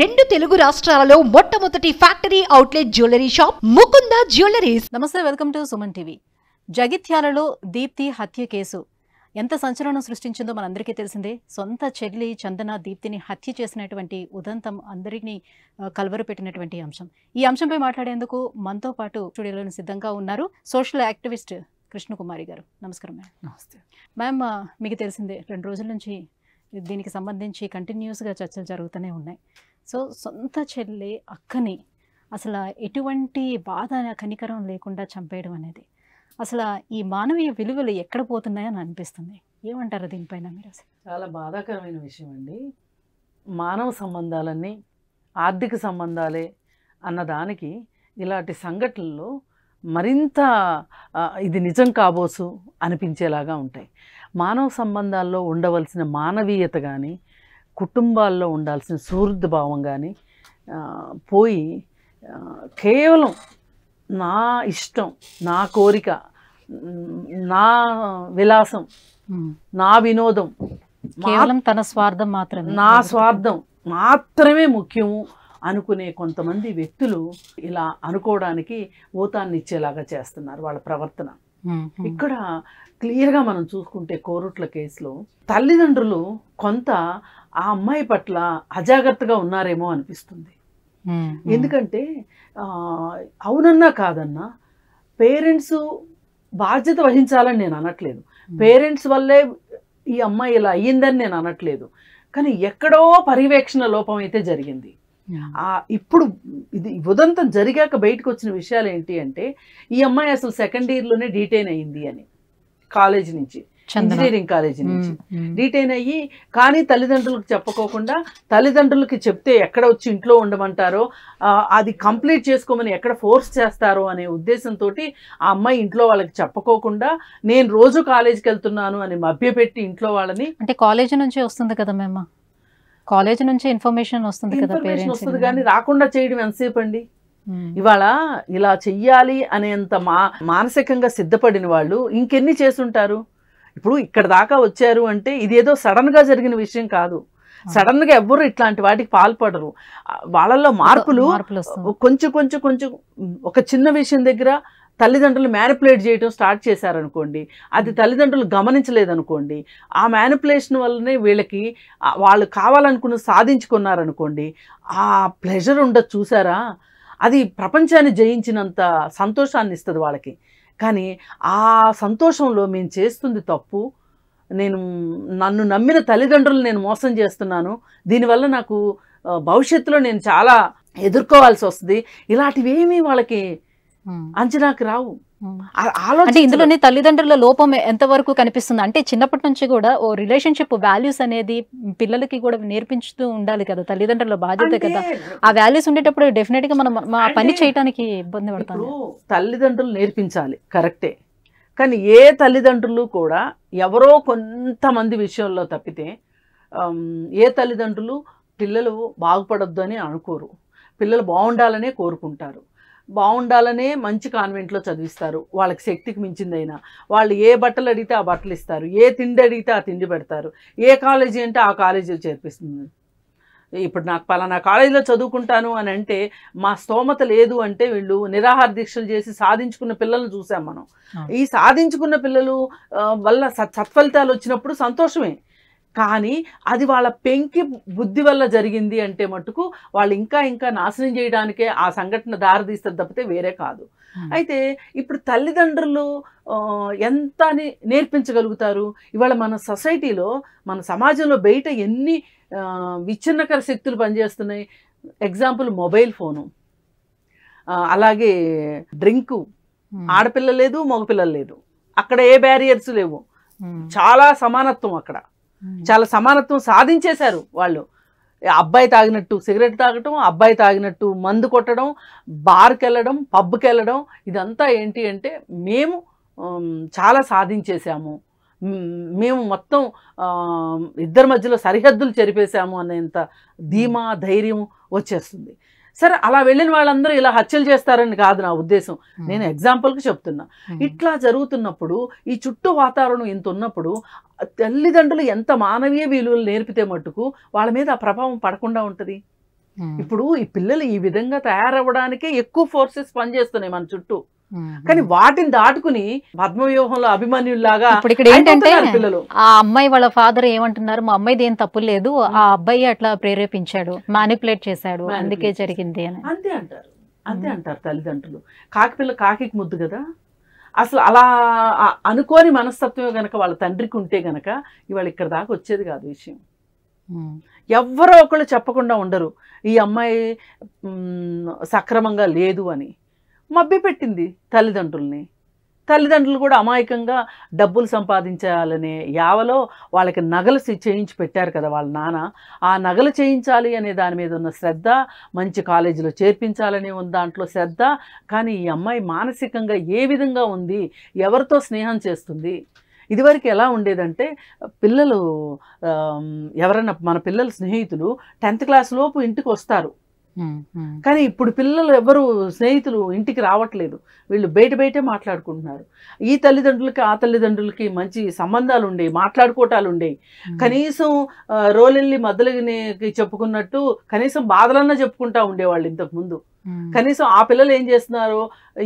రెండు తెలుగు రాష్ట్రాలలో మొట్టమొదటి factory outlet jewellery shop Mukunda jewelleries నమస్తే వెల్కమ్ టు సుమన్ టీవీ జగిత్యాలలో దీప్తి హత్య కేసు ఎంత సంచలనం సృష్టించిందో మనందరికీ తెలిసిందే సొంత చెల్లి చందన దీప్తిని హత్య చేసినటువంటి ఉదంతం అందరినీ కలవరపెట్టినటువంటి అంశం ఈ అంశంపై మాట్లాడేందుకు మనతో పాటు స్టూడియోలో సిద్ధంగా ఉన్నారు సోషల్ యాక్టివిస్ట్ కృష్ణకుమారి గారు నమస్కారం మ్యామ్ నమస్తే మ్యామ్ మీకు తెలిసిందే రెండు రోజుల నుంచి దీనికి సంబంధించి కంటిన్యూస్గా చర్చలు జరుగుతూనే ఉన్నాయి సో సొంత చెల్లి అక్కని అసలు ఎటువంటి బాధ కనికరం లేకుండా చంపేయడం అనేది అసలు ఈ మానవీయ విలువలు ఎక్కడ పోతున్నాయని అనిపిస్తుంది ఏమంటారు దీనిపైన మీరు చాలా బాధాకరమైన విషయం అండి మానవ సంబంధాలన్నీ ఆర్థిక సంబంధాలే అన్నదానికి ఇలాంటి సంఘటనలు మరింత ఇది నిజం కాబోసు అనిపించేలాగా ఉంటాయి మానవ సంబంధాల్లో ఉండవలసిన మానవీయత కానీ కుటుంబాల్లో ఉండాల్సిన సుహృద్భావం కానీ పోయి కేవలం నా ఇష్టం నా కోరిక నా విలాసం నా వినోదం కేవలం తన స్వార్థం మాత్రమే నా స్వార్థం మాత్రమే ముఖ్యము అనుకునే కొంతమంది వ్యక్తులు ఇలా అనుకోవడానికి ఊతాన్నిచ్చేలాగా చేస్తున్నారు వాళ్ళ ప్రవర్తన ఇక్కడ క్లియర్గా మనం చూసుకుంటే కోరుట్ల కేసులో తల్లిదండ్రులు కొంత ఆ అమ్మాయి పట్ల అజాగ్రత్తగా ఉన్నారేమో అనిపిస్తుంది ఎందుకంటే అవునన్నా కాదన్నా పేరెంట్స్ బాధ్యత వహించాలని నేను అనట్లేదు పేరెంట్స్ వల్లే ఈ అమ్మాయి ఇలా అయ్యిందని నేను అనట్లేదు కానీ ఎక్కడో పర్యవేక్షణ లోపం అయితే జరిగింది ఆ ఇప్పుడు ఇది ఉదంతం జరిగాక బయటకు వచ్చిన విషయాలు ఏంటి అంటే ఈ అమ్మాయి అసలు సెకండ్ ఇయర్లోనే డీటైన్ అయింది అని కాలేజ్ నుంచి ఇంజనీరింగ్ కాలేజ్ hmm, నుంచి డీటైన్ hmm. అయ్యి కానీ తల్లిదండ్రులకు చెప్పుకోకుండా తల్లిదండ్రులకి చెప్తే ఎక్కడ వచ్చి ఇంట్లో ఉండమంటారో అది కంప్లీట్ చేసుకోమని ఎక్కడ ఫోర్స్ చేస్తారో అనే ఉద్దేశంతో ఆ అమ్మాయి ఇంట్లో వాళ్ళకి చెప్పుకోకుండా నేను రోజు కాలేజీకి వెళ్తున్నాను అని మభ్యపెట్టి ఇంట్లో వాళ్ళని అంటే కాలేజీ నుంచి వస్తుంది కదా మేము కాలేజ్ నుంచి ఇన్ఫర్మేషన్ వస్తుంది కదా ఇన్ఫర్మేషన్ వస్తుంది కానీ రాకుండా చేయడం ఎంతసేపు అండి ఇవాళ ఇలా చెయ్యాలి అనేంత మా మానసికంగా సిద్ధపడిన వాళ్ళు ఇంకెన్ని ఉంటారు ఇప్పుడు ఇక్కడ దాకా వచ్చారు అంటే ఇదేదో సడన్గా జరిగిన విషయం కాదు సడన్గా ఎవ్వరు ఇట్లాంటి వాటికి పాల్పడరు వాళ్ళల్లో మార్పులు కొంచెం కొంచెం కొంచెం ఒక చిన్న విషయం దగ్గర తల్లిదండ్రులు మ్యానిపులేట్ చేయడం స్టార్ట్ చేశారనుకోండి అది hmm. తల్లిదండ్రులు గమనించలేదనుకోండి ఆ మ్యానిపులేషన్ వల్లనే వీళ్ళకి వాళ్ళు కావాలనుకున్న సాధించుకున్నారనుకోండి ఆ ప్లెజర్ ఉండ చూసారా అది ప్రపంచాన్ని జయించినంత సంతోషాన్ని ఇస్తుంది వాళ్ళకి కానీ ఆ సంతోషంలో మేము చేస్తుంది తప్పు నేను నన్ను నమ్మిన తల్లిదండ్రులు నేను మోసం చేస్తున్నాను దీనివల్ల నాకు భవిష్యత్తులో నేను చాలా ఎదుర్కోవాల్సి వస్తుంది ఇలాంటివి ఏమీ వాళ్ళకి అంచనాకు రావు అంటే ఇందులోనే తల్లిదండ్రుల లోపం ఎంత వరకు కనిపిస్తుంది అంటే చిన్నప్పటి నుంచి కూడా ఓ రిలేషన్షిప్ వాల్యూస్ అనేది పిల్లలకి కూడా నేర్పించుతూ ఉండాలి కదా తల్లిదండ్రుల బాధ్యత కదా ఆ వాల్యూస్ ఉండేటప్పుడు డెఫినెట్ గా మనం మా పని చేయడానికి ఇబ్బంది పడతాం తల్లిదండ్రులు నేర్పించాలి కరెక్టే కానీ ఏ తల్లిదండ్రులు కూడా ఎవరో కొంతమంది విషయంలో తప్పితే ఏ తల్లిదండ్రులు పిల్లలు బాగుపడొద్దు అని అనుకోరు పిల్లలు బాగుండాలనే కోరుకుంటారు బాగుండాలనే మంచి కాన్వెంట్లో చదివిస్తారు వాళ్ళకి శక్తికి మించిందైనా వాళ్ళు ఏ బట్టలు అడిగితే ఆ బట్టలు ఇస్తారు ఏ తిండి అడిగితే ఆ తిండి పెడతారు ఏ కాలేజీ అంటే ఆ కాలేజీలో చేర్పిస్తుంది ఇప్పుడు నాకు పలానా కాలేజీలో చదువుకుంటాను అని అంటే మా స్తోమత లేదు అంటే వీళ్ళు నిరాహార దీక్షలు చేసి సాధించుకున్న పిల్లలను చూసాం మనం ఈ సాధించుకున్న పిల్లలు వల్ల సత్ఫలితాలు వచ్చినప్పుడు సంతోషమే కానీ అది వాళ్ళ పెంకి బుద్ధి వల్ల జరిగింది అంటే మటుకు వాళ్ళు ఇంకా ఇంకా నాశనం చేయడానికే ఆ సంఘటన దారితీస్తారు తప్పితే వేరే కాదు అయితే ఇప్పుడు తల్లిదండ్రులు ఎంత నేర్పించగలుగుతారు ఇవాళ మన సొసైటీలో మన సమాజంలో బయట ఎన్ని విచ్ఛిన్నకర శక్తులు పనిచేస్తున్నాయి ఎగ్జాంపుల్ మొబైల్ ఫోను అలాగే డ్రింకు ఆడపిల్ల లేదు మగపిల్లలు లేదు అక్కడ ఏ బ్యారియర్స్ లేవు చాలా సమానత్వం అక్కడ చాలా సమానత్వం సాధించేశారు వాళ్ళు అబ్బాయి తాగినట్టు సిగరెట్ తాగటం అబ్బాయి తాగినట్టు మందు కొట్టడం బార్కి వెళ్ళడం పబ్కి వెళ్ళడం ఇదంతా ఏంటి అంటే మేము చాలా సాధించేశాము మేము మొత్తం ఇద్దరి మధ్యలో సరిహద్దులు చెరిపేశాము అనేంత ధీమా ధైర్యం వచ్చేస్తుంది సరే అలా వెళ్ళిన వాళ్ళందరూ ఇలా హత్యలు చేస్తారని కాదు నా ఉద్దేశం నేను ఎగ్జాంపుల్కి చెప్తున్నా ఇట్లా జరుగుతున్నప్పుడు ఈ చుట్టూ వాతావరణం ఇంత ఉన్నప్పుడు తల్లిదండ్రులు ఎంత మానవీయ విలువలు నేర్పితే మట్టుకు వాళ్ళ మీద ఆ ప్రభావం పడకుండా ఉంటుంది ఇప్పుడు ఈ పిల్లలు ఈ విధంగా తయారవ్వడానికే ఎక్కువ ఫోర్సెస్ పనిచేస్తున్నాయి మన చుట్టూ కానీ వాటిని దాటుకుని పద్మవ్యూహంలో అభిమన్యుల్లాగా ఇప్పుడు ఇక్కడ ఏంటంటే ఆ అమ్మాయి వాళ్ళ ఫాదర్ ఏమంటున్నారు మా అమ్మాయిది ఏం తప్పు లేదు ఆ అబ్బాయి అట్లా ప్రేరేపించాడు మానిపులేట్ చేశాడు అందుకే జరిగింది అని అంతే అంటారు అంతే అంటారు తల్లిదండ్రులు కాకిపిల్ల కాకికి ముద్దు కదా అసలు అలా అనుకోని మనస్తత్వం గనక వాళ్ళ తండ్రికి ఉంటే గనక ఇవాళ ఇక్కడ దాకా వచ్చేది కాదు విషయం ఎవరో ఒకళ్ళు చెప్పకుండా ఉండరు ఈ అమ్మాయి సక్రమంగా లేదు అని మభ్యపెట్టింది తల్లిదండ్రుల్ని తల్లిదండ్రులు కూడా అమాయకంగా డబ్బులు సంపాదించాలనే యావలో వాళ్ళకి నగలు చేయించి పెట్టారు కదా వాళ్ళ నాన్న ఆ నగలు చేయించాలి అనే దాని మీద ఉన్న శ్రద్ధ మంచి కాలేజీలో చేర్పించాలని ఉన్న దాంట్లో శ్రద్ధ కానీ ఈ అమ్మాయి మానసికంగా ఏ విధంగా ఉంది ఎవరితో స్నేహం చేస్తుంది ఇదివరకు ఎలా ఉండేదంటే పిల్లలు ఎవరైనా మన పిల్లల స్నేహితులు టెన్త్ క్లాస్ లోపు ఇంటికి వస్తారు కానీ ఇప్పుడు పిల్లలు ఎవరు స్నేహితులు ఇంటికి రావట్లేదు వీళ్ళు బయట బయటే మాట్లాడుకుంటున్నారు ఈ తల్లిదండ్రులకి ఆ తల్లిదండ్రులకి మంచి సంబంధాలు ఉండేవి మాట్లాడుకోవటాలు ఉండేవి కనీసం రోలెల్లి మద్దలకి చెప్పుకున్నట్టు కనీసం బాధలన్నా చెప్పుకుంటా ఉండేవాళ్ళు ఇంతకుముందు కనీసం ఆ పిల్లలు ఏం చేస్తున్నారు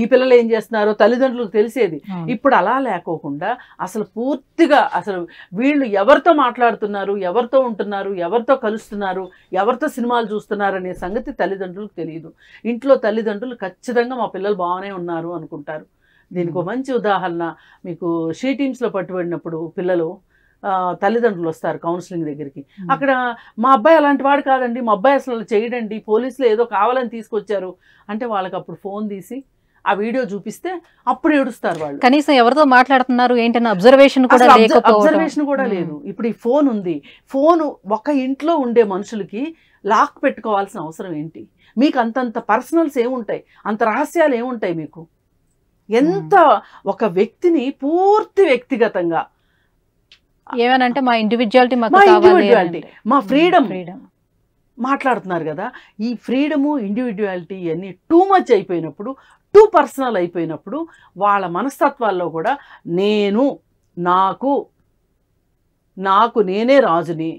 ఈ పిల్లలు ఏం చేస్తున్నారు తల్లిదండ్రులకు తెలిసేది ఇప్పుడు అలా లేకోకుండా అసలు పూర్తిగా అసలు వీళ్ళు ఎవరితో మాట్లాడుతున్నారు ఎవరితో ఉంటున్నారు ఎవరితో కలుస్తున్నారు ఎవరితో సినిమాలు చూస్తున్నారు అనే సంగతి తల్లిదండ్రులకు తెలియదు ఇంట్లో తల్లిదండ్రులు ఖచ్చితంగా మా పిల్లలు బాగానే ఉన్నారు అనుకుంటారు దీనికి మంచి ఉదాహరణ మీకు షీ టీమ్స్లో పట్టుబడినప్పుడు పిల్లలు తల్లిదండ్రులు వస్తారు కౌన్సిలింగ్ దగ్గరికి అక్కడ మా అబ్బాయి అలాంటి వాడు కాదండి మా అబ్బాయి అసలు చేయడండి పోలీసులు ఏదో కావాలని తీసుకొచ్చారు అంటే వాళ్ళకి అప్పుడు ఫోన్ తీసి ఆ వీడియో చూపిస్తే అప్పుడు ఏడుస్తారు వాళ్ళు కనీసం ఎవరితో మాట్లాడుతున్నారు ఏంటన్న అబ్జర్వేషన్ కూడా అబ్జర్వేషన్ కూడా లేదు ఇప్పుడు ఈ ఫోన్ ఉంది ఫోన్ ఒక ఇంట్లో ఉండే మనుషులకి లాక్ పెట్టుకోవాల్సిన అవసరం ఏంటి మీకు అంతంత పర్సనల్స్ ఏముంటాయి అంత రహస్యాలు ఏముంటాయి మీకు ఎంత ఒక వ్యక్తిని పూర్తి వ్యక్తిగతంగా ఏమనంటే మా ఇండివిజువాలిటీ మా ఇండివిజువాలిటీ మా ఫ్రీడమ్ మాట్లాడుతున్నారు కదా ఈ ఫ్రీడము ఇండివిజువాలిటీ ఇవన్నీ టూ మచ్ అయిపోయినప్పుడు టూ పర్సనల్ అయిపోయినప్పుడు వాళ్ళ మనస్తత్వాల్లో కూడా నేను నాకు నాకు నేనే రాజుని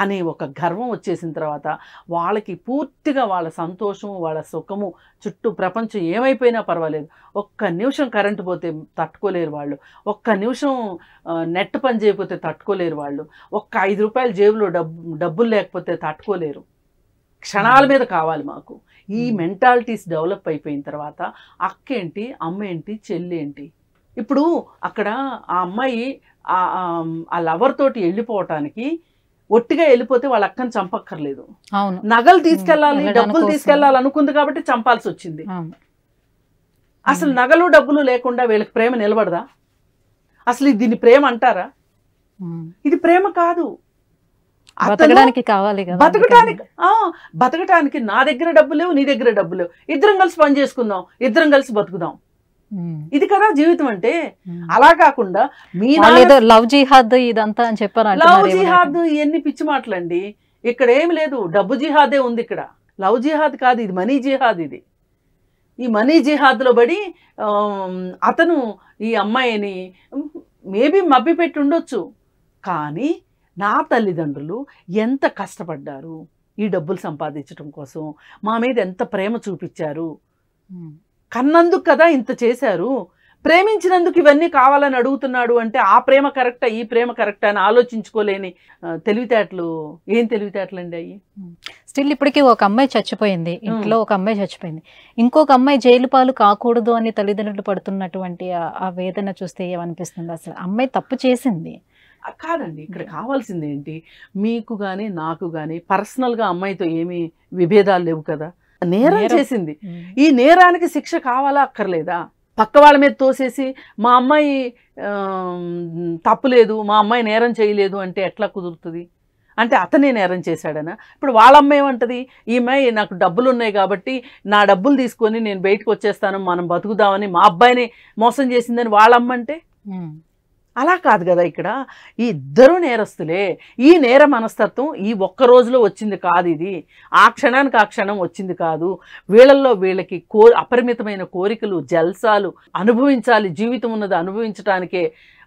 అనే ఒక గర్వం వచ్చేసిన తర్వాత వాళ్ళకి పూర్తిగా వాళ్ళ సంతోషము వాళ్ళ సుఖము చుట్టూ ప్రపంచం ఏమైపోయినా పర్వాలేదు ఒక్క నిమిషం కరెంటు పోతే తట్టుకోలేరు వాళ్ళు ఒక్క నిమిషం నెట్ పని చేయకపోతే తట్టుకోలేరు వాళ్ళు ఒక్క ఐదు రూపాయలు జేబులో డబ్బు డబ్బులు లేకపోతే తట్టుకోలేరు క్షణాల మీద కావాలి మాకు ఈ మెంటాలిటీస్ డెవలప్ అయిపోయిన తర్వాత అక్కేంటి అమ్మేంటి చెల్లేంటి ఇప్పుడు అక్కడ ఆ అమ్మాయి ఆ లవర్ తోటి వెళ్ళిపోవటానికి ఒట్టిగా వెళ్ళిపోతే వాళ్ళ అక్కని చంపక్కర్లేదు నగలు తీసుకెళ్లాలి డబ్బులు తీసుకెళ్లాలి అనుకుంది కాబట్టి చంపాల్సి వచ్చింది అసలు నగలు డబ్బులు లేకుండా వీళ్ళకి ప్రేమ నిలబడదా అసలు దీన్ని ప్రేమ అంటారా ఇది ప్రేమ కాదు బతకడానికి కావాలి బతకటానికి నా దగ్గర డబ్బు లేవు నీ దగ్గర డబ్బు లేవు ఇద్దరం కలిసి పని చేసుకుందాం ఇద్దరం కలిసి బతుకుదాం ఇది కదా జీవితం అంటే అలా కాకుండా మీ లవ్ జిహాద్ ఇదంతా అని చెప్పారు లవ్ జిహాద్ ఇవన్నీ పిచ్చి మాటలండి ఇక్కడ ఏమి లేదు డబ్బు జిహాదే ఉంది ఇక్కడ లవ్ జిహాద్ కాదు ఇది మనీ జిహాద్ ఇది ఈ మనీ జిహాద్లో పడి అతను ఈ అమ్మాయిని మేబీ పెట్టి ఉండొచ్చు కానీ నా తల్లిదండ్రులు ఎంత కష్టపడ్డారు ఈ డబ్బులు సంపాదించడం కోసం మా మీద ఎంత ప్రేమ చూపించారు కన్నందుకు కదా ఇంత చేశారు ప్రేమించినందుకు ఇవన్నీ కావాలని అడుగుతున్నాడు అంటే ఆ ప్రేమ కరెక్టా ఈ ప్రేమ కరెక్టా అని ఆలోచించుకోలేని తెలివితేటలు ఏం తెలివితేటలు అండి అవి స్టిల్ ఇప్పటికీ ఒక అమ్మాయి చచ్చిపోయింది ఇంట్లో ఒక అమ్మాయి చచ్చిపోయింది ఇంకొక అమ్మాయి జైలు పాలు కాకూడదు అని తల్లిదండ్రులు పడుతున్నటువంటి ఆ వేదన చూస్తే ఏమనిపిస్తుంది అసలు అమ్మాయి తప్పు చేసింది కాదండి ఇక్కడ కావాల్సింది ఏంటి మీకు కానీ నాకు కానీ పర్సనల్గా అమ్మాయితో ఏమీ విభేదాలు లేవు కదా నేరం చేసింది ఈ నేరానికి శిక్ష కావాలా అక్కర్లేదా పక్క వాళ్ళ మీద తోసేసి మా అమ్మాయి తప్పులేదు మా అమ్మాయి నేరం చేయలేదు అంటే ఎట్లా కుదురుతుంది అంటే అతనే నేరం చేశాడనా ఇప్పుడు వాళ్ళ అమ్మాయి ఈ అమ్మాయి నాకు డబ్బులు ఉన్నాయి కాబట్టి నా డబ్బులు తీసుకొని నేను బయటకు వచ్చేస్తాను మనం బతుకుదామని మా అబ్బాయిని మోసం చేసిందని వాళ్ళమ్మంటే అలా కాదు కదా ఇక్కడ ఈ ఇద్దరు నేరస్తులే ఈ నేర మనస్తత్వం ఈ ఒక్క రోజులో వచ్చింది కాదు ఇది ఆ క్షణానికి ఆ క్షణం వచ్చింది కాదు వీళ్ళల్లో వీళ్ళకి కో అపరిమితమైన కోరికలు జల్సాలు అనుభవించాలి జీవితం ఉన్నది అనుభవించటానికే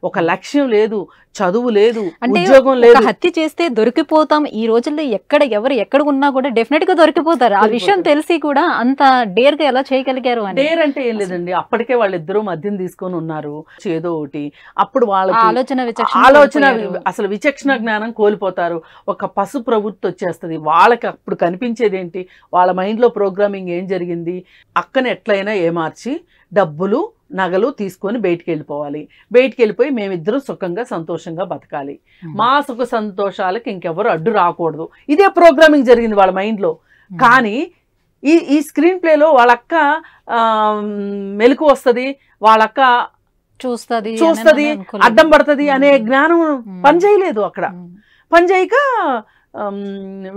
ఒక లక్ష్యం లేదు చదువు లేదు ఉద్యోగం లేదు హత్య చేస్తే దొరికిపోతాం ఈ రోజుల్లో ఎక్కడ ఎవరు ఎక్కడ ఉన్నా కూడా డెఫినెట్ గా దొరికిపోతారు ఆ విషయం తెలిసి కూడా అంత డేర్ గా ఎలా చేయగలిగారు డేర్ అంటే ఏం లేదండి అప్పటికే వాళ్ళిద్దరూ మద్యం తీసుకొని ఉన్నారు ఏదో ఒకటి అప్పుడు వాళ్ళ ఆలోచన ఆలోచన అసలు విచక్షణ జ్ఞానం కోల్పోతారు ఒక పశు ప్రభుత్వం వచ్చేస్తుంది వాళ్ళకి అప్పుడు కనిపించేది ఏంటి వాళ్ళ మైండ్ లో ప్రోగ్రామింగ్ ఏం జరిగింది అక్కన ఎట్లయినా ఏమార్చి డబ్బులు నగలు తీసుకొని బయటికి వెళ్ళిపోవాలి బయటికి వెళ్ళిపోయి మేమిద్దరం సుఖంగా సంతోషంగా బతకాలి మా సుఖ సంతోషాలకు ఇంకెవరు అడ్డు రాకూడదు ఇదే ప్రోగ్రామింగ్ జరిగింది వాళ్ళ మైండ్లో కానీ ఈ ఈ స్క్రీన్ ప్లేలో వాళ్ళక్క మెలకు వస్తుంది వాళ్ళక్క చూస్తుంది చూస్తుంది అడ్డం పడుతుంది అనే జ్ఞానం పనిచేయలేదు అక్కడ పనిచేయక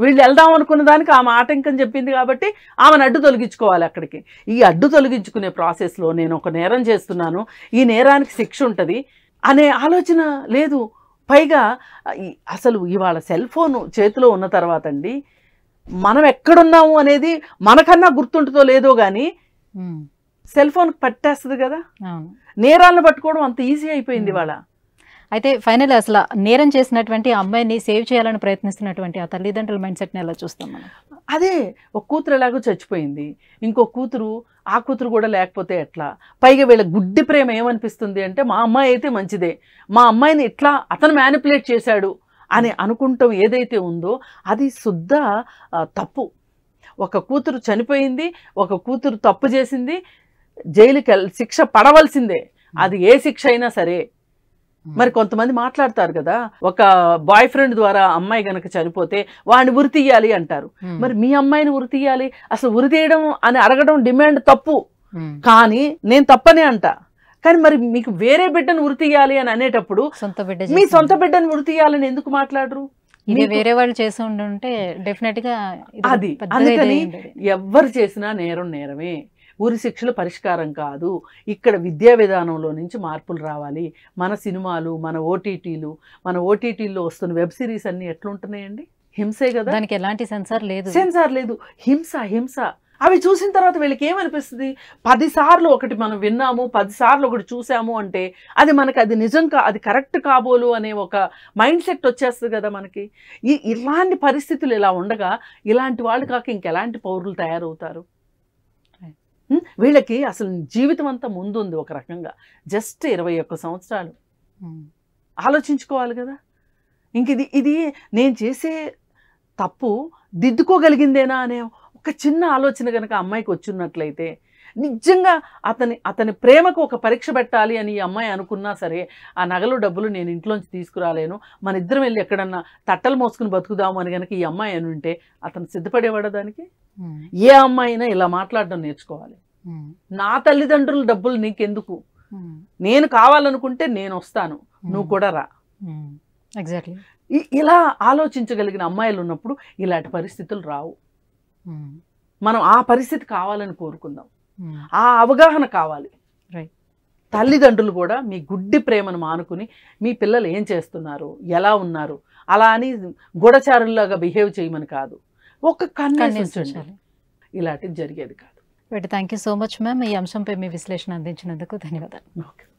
వీళ్ళు వెళ్దాం అనుకున్న దానికి ఆమె ఆటంకం చెప్పింది కాబట్టి ఆమెను అడ్డు తొలగించుకోవాలి అక్కడికి ఈ అడ్డు తొలగించుకునే ప్రాసెస్లో నేను ఒక నేరం చేస్తున్నాను ఈ నేరానికి శిక్ష ఉంటుంది అనే ఆలోచన లేదు పైగా అసలు ఇవాళ సెల్ ఫోన్ చేతిలో ఉన్న తర్వాత అండి మనం ఎక్కడున్నాము అనేది మనకన్నా గుర్తుంటుందో లేదో కానీ సెల్ ఫోన్ పట్టేస్తుంది కదా నేరాలను పట్టుకోవడం అంత ఈజీ అయిపోయింది ఇవాళ అయితే ఫైనల్ అసలు నేరం చేసినటువంటి అమ్మాయిని సేవ్ చేయాలని ప్రయత్నిస్తున్నటువంటి ఆ తల్లిదండ్రుల మైండ్ సెట్ని ఎలా చూస్తాం మనం అదే ఒక కూతురు ఎలాగో చచ్చిపోయింది ఇంకో కూతురు ఆ కూతురు కూడా లేకపోతే ఎట్లా పైగా వీళ్ళ గుడ్డి ప్రేమ ఏమనిపిస్తుంది అంటే మా అమ్మాయి అయితే మంచిదే మా అమ్మాయిని ఇట్లా అతను మ్యానిపులేట్ చేశాడు అని అనుకుంటాం ఏదైతే ఉందో అది శుద్ధ తప్పు ఒక కూతురు చనిపోయింది ఒక కూతురు తప్పు చేసింది జైలుకి శిక్ష పడవలసిందే అది ఏ శిక్ష అయినా సరే మరి కొంతమంది మాట్లాడతారు కదా ఒక బాయ్ ఫ్రెండ్ ద్వారా అమ్మాయి గనక చనిపోతే వాడిని ఉరి తీయాలి అంటారు మరి మీ అమ్మాయిని ఉరి తీయాలి అసలు ఉరి తీయడం అని అడగడం డిమాండ్ తప్పు కానీ నేను తప్పనే అంట కానీ మరి మీకు వేరే బిడ్డను ఉరి తీయాలి అని అనేటప్పుడు సొంత బిడ్డ మీ సొంత బిడ్డను ఉరి తీయాలని ఎందుకు మాట్లాడరు వేరే వాళ్ళు చేసి ఉండుంటే డెఫినెట్ గా అది అందుకని ఎవరు చేసినా నేరం నేరమే ఊరి శిక్షలు పరిష్కారం కాదు ఇక్కడ విద్యా విధానంలో నుంచి మార్పులు రావాలి మన సినిమాలు మన ఓటీటీలు మన ఓటీటీల్లో వస్తున్న వెబ్ సిరీస్ అన్నీ ఎట్లుంటున్నాయండి హింసే కదా దానికి ఎలాంటి సెన్సార్ లేదు సెన్సార్ లేదు హింస హింస అవి చూసిన తర్వాత వీళ్ళకి ఏమనిపిస్తుంది పదిసార్లు ఒకటి మనం విన్నాము పదిసార్లు ఒకటి చూసాము అంటే అది మనకి అది నిజం కా అది కరెక్ట్ కాబోలు అనే ఒక మైండ్ సెట్ వచ్చేస్తుంది కదా మనకి ఈ ఇలాంటి పరిస్థితులు ఇలా ఉండగా ఇలాంటి వాళ్ళు కాక ఇంకెలాంటి పౌరులు తయారవుతారు వీళ్ళకి అసలు జీవితం అంతా ముందుంది ఒక రకంగా జస్ట్ ఇరవై ఒక్క సంవత్సరాలు ఆలోచించుకోవాలి కదా ఇంక ఇది ఇది నేను చేసే తప్పు దిద్దుకోగలిగిందేనా అనే ఒక చిన్న ఆలోచన కనుక అమ్మాయికి వచ్చున్నట్లయితే నిజంగా అతని అతని ప్రేమకు ఒక పరీక్ష పెట్టాలి అని ఈ అమ్మాయి అనుకున్నా సరే ఆ నగలు డబ్బులు నేను ఇంట్లోంచి తీసుకురాలేను మన ఇద్దరం వెళ్ళి ఎక్కడన్నా తట్టలు మోసుకుని బతుకుదాము అని కనుక ఈ అమ్మాయి అని ఉంటే అతను సిద్ధపడేవాడు దానికి ఏ అమ్మాయి అయినా ఇలా మాట్లాడడం నేర్చుకోవాలి నా తల్లిదండ్రులు డబ్బులు నీకెందుకు నేను కావాలనుకుంటే నేను వస్తాను నువ్వు కూడా రా ఎగ్జాక్ట్లీ ఇలా ఆలోచించగలిగిన అమ్మాయిలు ఉన్నప్పుడు ఇలాంటి పరిస్థితులు రావు మనం ఆ పరిస్థితి కావాలని కోరుకుందాం Hmm. ఆ అవగాహన కావాలి తల్లిదండ్రులు కూడా మీ గుడ్డి ప్రేమను మానుకుని మీ పిల్లలు ఏం చేస్తున్నారు ఎలా ఉన్నారు అలా అని గూఢచారుల్లాగా బిహేవ్ చేయమని కాదు ఒక కన్నీ ఇలాంటిది జరిగేది కాదు thank you so much ma'am ఈ అంశంపై మీ విశ్లేషణ అందించినందుకు ధన్యవాదాలు